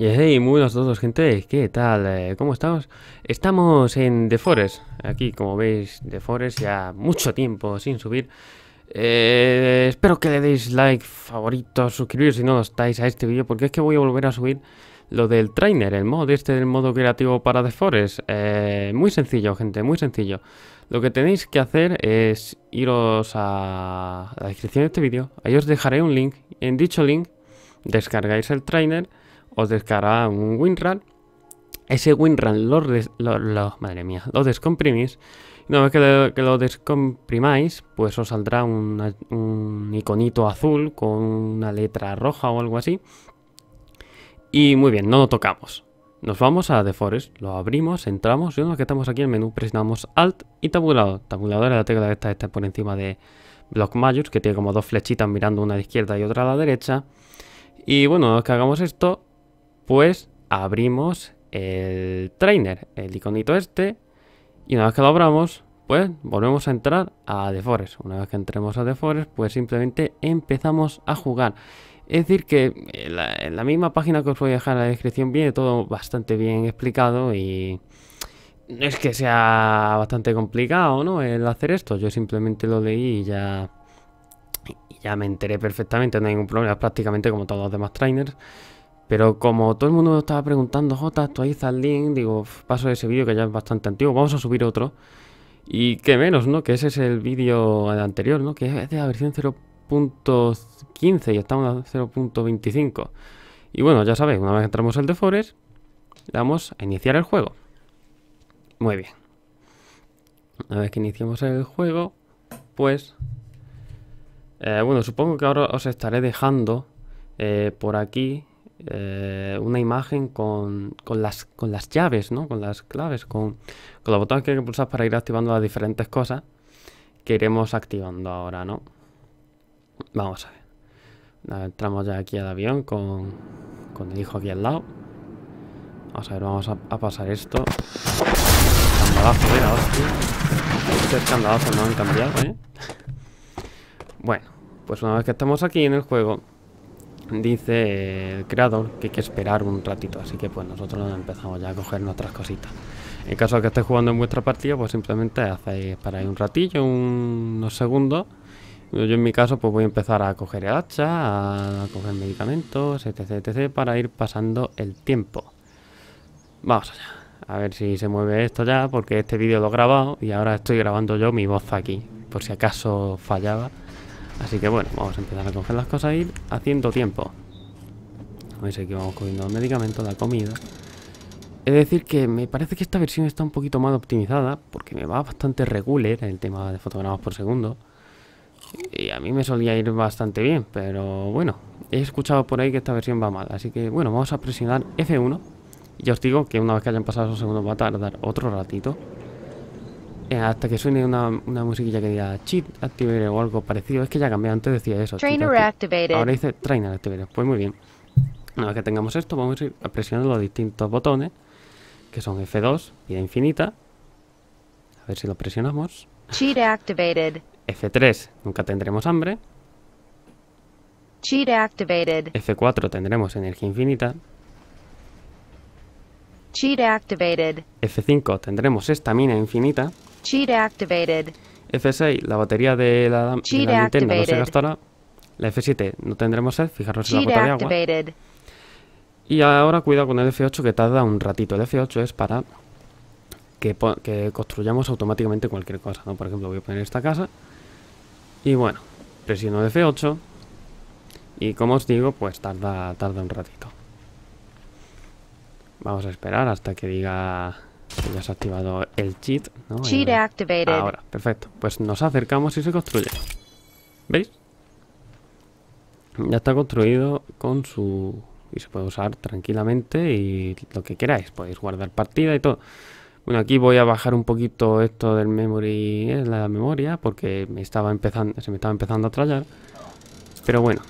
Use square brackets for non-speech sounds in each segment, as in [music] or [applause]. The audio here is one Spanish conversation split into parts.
Hey, muy buenos todos, gente. ¿Qué tal? Eh, ¿Cómo estamos? Estamos en The Forest. Aquí, como veis, The Forest ya mucho tiempo sin subir. Eh, espero que le deis like, favorito, suscribiros si no lo estáis a este vídeo, porque es que voy a volver a subir lo del trainer, el mod este del modo creativo para The Forest. Eh, muy sencillo, gente, muy sencillo. Lo que tenéis que hacer es iros a la descripción de este vídeo. Ahí os dejaré un link. En dicho link descargáis el trainer os descargará un WinRAR. Ese WinRAR lo, lo, madre mía, lo descomprimís. Una vez que lo, descomprimáis, pues os saldrá un iconito azul con una letra roja o algo así. Y muy bien, no lo tocamos. Nos vamos a The Forest, lo abrimos, entramos y que estamos aquí en el menú, presionamos Alt y tabulado. Tabulador es la tecla esta, está por encima de Block Majors, que tiene como dos flechitas mirando una a la izquierda y otra a la derecha. Y bueno, vez que hagamos esto, pues abrimos el trainer, el iconito este, y una vez que lo abramos, pues volvemos a entrar a The Forest. Una vez que entremos a The Forest, pues simplemente empezamos a jugar. Es decir, que en la, misma página que os voy a dejar en la descripción viene todo bastante bien explicado y no es que sea bastante complicado, ¿no? El hacer esto. Yo simplemente lo leí y ya, y ya me enteré perfectamente, no hay ningún problema, prácticamente como todos los demás trainers. Pero como todo el mundo me estaba preguntando, J, actualiza el link, digo, paso de ese vídeo que ya es bastante antiguo, vamos a subir otro. Y qué menos, ¿no? Que ese es el vídeo anterior, ¿no? Que es de la versión 0.15 y estamos en 0.25. Y bueno, ya sabéis, una vez entramos al The Forest, damos a iniciar el juego. Muy bien. Una vez que iniciamos el juego, pues... Eh, bueno, supongo que ahora os estaré dejando eh, por aquí eh, una imagen con, las, con las llaves, ¿no? Con las claves, con, con los botones que hay que pulsar para ir activando las diferentes cosas que iremos activando ahora, ¿no? Vamos a ver. entramos ya aquí al avión con, con, el hijo aquí al lado. Vamos a ver, vamos a, pasar esto. Escandalazo, mira, eh, hostia. Este no han cambiado, ¿eh? [laughs] Bueno, pues una vez que estamos aquí en el juego dice el creador que hay que esperar un ratito, así que pues nosotros empezamos ya a coger nuestras cositas. En caso de que estéis jugando en vuestra partida, pues simplemente hacéis para un ratillo, unos segundos. Yo en mi caso pues voy a empezar a coger el hacha, a coger medicamentos, etc, etc, para ir pasando el tiempo. Vamos allá. A ver si se mueve esto ya, porque este vídeo lo he grabado y ahora estoy grabando yo mi voz aquí, por si acaso fallaba. Así que bueno, vamos a empezar a coger las cosas y ir haciendo tiempo. A ver si aquí vamos cogiendo los medicamentos, la comida. Es decir que me parece que esta versión está un poquito más optimizada, porque me va bastante regular el tema de fotogramas por segundo. Y a mí me solía ir bastante bien, pero bueno, he escuchado por ahí que esta versión va mal. Así que bueno, vamos a presionar F1. Ya os digo que una vez que hayan pasado esos segundos va a tardar otro ratito. Eh, hasta que suene una, una musiquilla que diga cheat activated o algo parecido. Es que ya cambié, antes decía eso. Trainer activated. Ahora dice trainer activated. Pues muy bien. Una vez que tengamos esto, vamos a ir presionando los distintos botones, que son F2, vida infinita. A ver si lo presionamos. Cheat activated. F3, nunca tendremos hambre. Cheat activated. F4 tendremos energía infinita. Cheat activated. F5 tendremos estamina infinita activated. F6, la batería de la, Nintendo no se gastará. La F7 no tendremos sed, fijaros en la gota de agua. Y ahora cuidado con el F8 que tarda un ratito. El F8 es para que, construyamos automáticamente cualquier cosa. Por ejemplo, voy a poner esta casa. Y bueno, presiono F8. Y como os digo, pues tarda, tarda un ratito. Vamos a esperar hasta que diga ya se ha activado el cheat, ¿no? Cheat activated. Ahora, perfecto. Pues nos acercamos y se construye. ¿Veis? Ya está construido con su... Y se puede usar tranquilamente y lo que queráis. Podéis guardar partida y todo. Bueno, aquí voy a bajar un poquito esto del memory, eh, la memoria, porque me estaba empezando, se me estaba empezando a trallar. Pero bueno,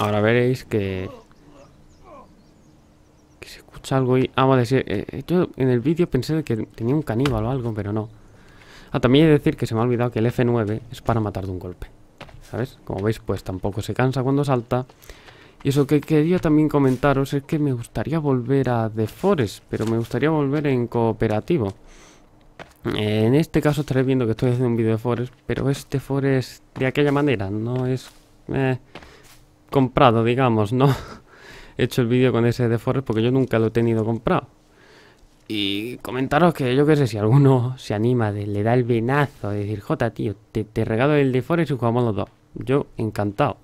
ahora veréis que salgo y... Ah, de decir eh, eh, yo en el vídeo pensé que tenía un caníbal o algo, pero no. Ah, también he decir que se me ha olvidado que el F9 es para matar de un golpe. ¿Sabes? Como veis, pues tampoco se cansa cuando salta. Y eso que quería también comentaros es que me gustaría volver a The Forest, pero me gustaría volver en cooperativo. Eh, en este caso estaréis viendo que estoy haciendo un vídeo de Forest, pero este Forest de aquella manera, no es... comprado, digamos, ¿no? [laughs] he hecho el vídeo con ese de Forest porque yo nunca lo he tenido comprado. Y comentaros que yo qué sé, si alguno se anima, de, le da el venazo de decir, Jota, tío, te, te regalo el de Forest y jugamos los dos. Yo encantado,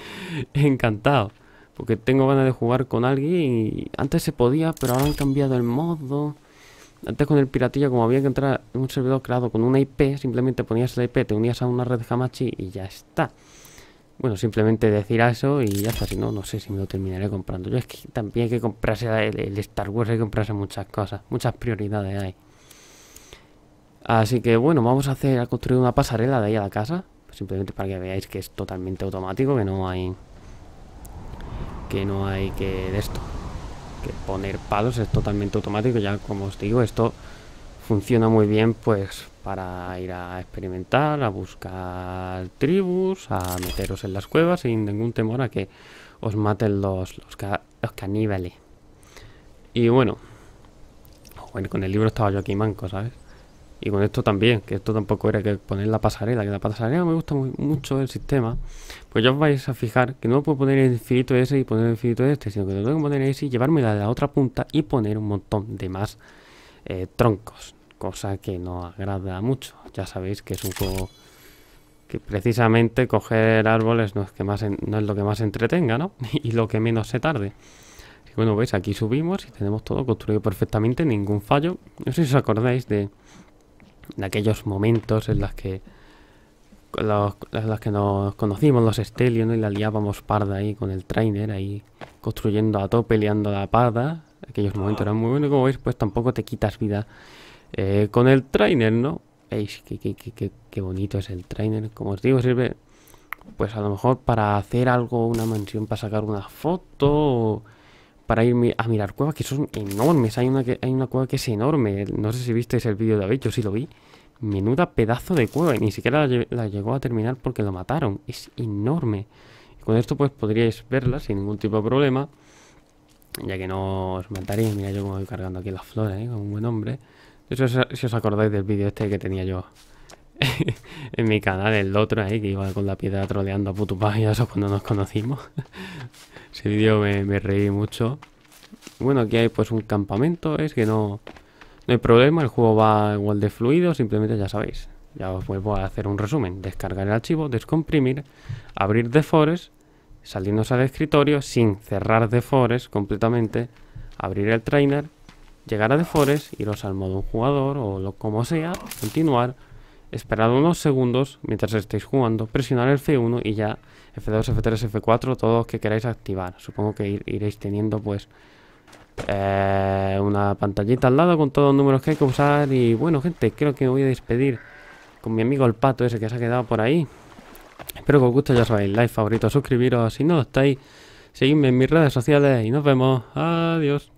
[laughs] encantado. Porque tengo ganas de jugar con alguien y antes se podía, pero ahora han cambiado el modo. Antes con el piratillo como había que entrar en un servidor creado con una IP, simplemente ponías la IP, te unías a una red Hamachi y ya está. Bueno, simplemente decir eso y ya está. Si no, no sé si me lo terminaré comprando. Yo es que también hay que comprarse el, Star Wars, hay que comprarse muchas cosas, muchas prioridades hay. Así que bueno, vamos a hacer a construir una pasarela de ahí a la casa. Simplemente para que veáis que es totalmente automático, que no hay. Que no hay que de esto. Que poner palos es totalmente automático. Ya como os digo, esto funciona muy bien pues para ir a experimentar, a buscar tribus, a meteros en las cuevas sin ningún temor a que os maten los, los, caníbales. Y bueno, con el libro estaba yo aquí manco, ¿sabes? Y con esto también, que esto tampoco era que poner la pasarela, que la pasarela me gusta mucho el sistema. Pues ya os vais a fijar que no puedo poner el infinito ese y poner el infinito este, sino que lo tengo que poner ese y la de la otra punta y poner un montón de más eh, troncos, cosa que no agrada mucho. Ya sabéis que es un juego que precisamente coger árboles no es, que más no es lo que más entretenga, ¿no? [laughs] y lo que menos se tarde. bueno, veis, aquí subimos y tenemos todo construido perfectamente, ningún fallo. No sé si os acordáis de, de aquellos momentos en las que los, las que nos conocimos, los Estelio, Y la liábamos parda ahí con el trainer, ahí construyendo a tope, peleando la parda. Aquellos momentos ah. eran muy buenos, como veis, pues tampoco te quitas vida eh, con el trainer, ¿no? ¿Veis qué, bonito es el trainer? Como os digo, sirve pues a lo mejor para hacer algo, una mansión, para sacar una foto, para ir a mirar cuevas que son enormes. Hay una, que, hay una cueva que es enorme. No sé si visteis el vídeo de David, yo sí lo vi. Menuda pedazo de cueva. Y ni siquiera la, llegó a terminar porque lo mataron. Es enorme. con esto pues podríais verla sin ningún tipo de problema. Ya que no os mataría. Mira yo como voy cargando aquí las flores, ¿eh? Como un buen hombre. Eso si os acordáis del vídeo este que tenía yo [laughs] en mi canal, el otro ahí, que iba con la piedra troleando a puto [laughs] eso cuando nos conocimos. [laughs] Ese vídeo me, reí mucho. Bueno, aquí hay pues un campamento, es que no, no hay problema, el juego va igual de fluido, simplemente ya sabéis. Ya os vuelvo a hacer un resumen. Descargar el archivo, descomprimir, abrir The Forest, salirnos al escritorio sin cerrar The Forest completamente, abrir el trainer llegar a The Forest, iros al modo un jugador o lo como sea, continuar, esperar unos segundos mientras estéis jugando, presionar el F1 y ya F2, F3, F4, todos los que queráis activar. Supongo que iréis teniendo pues eh, una pantallita al lado con todos los números que hay que usar y bueno gente, creo que me voy a despedir con mi amigo el pato ese que se ha quedado por ahí. Espero que os guste, ya sabéis, like, favorito, suscribiros si no lo estáis, seguidme en mis redes sociales y nos vemos. Adiós.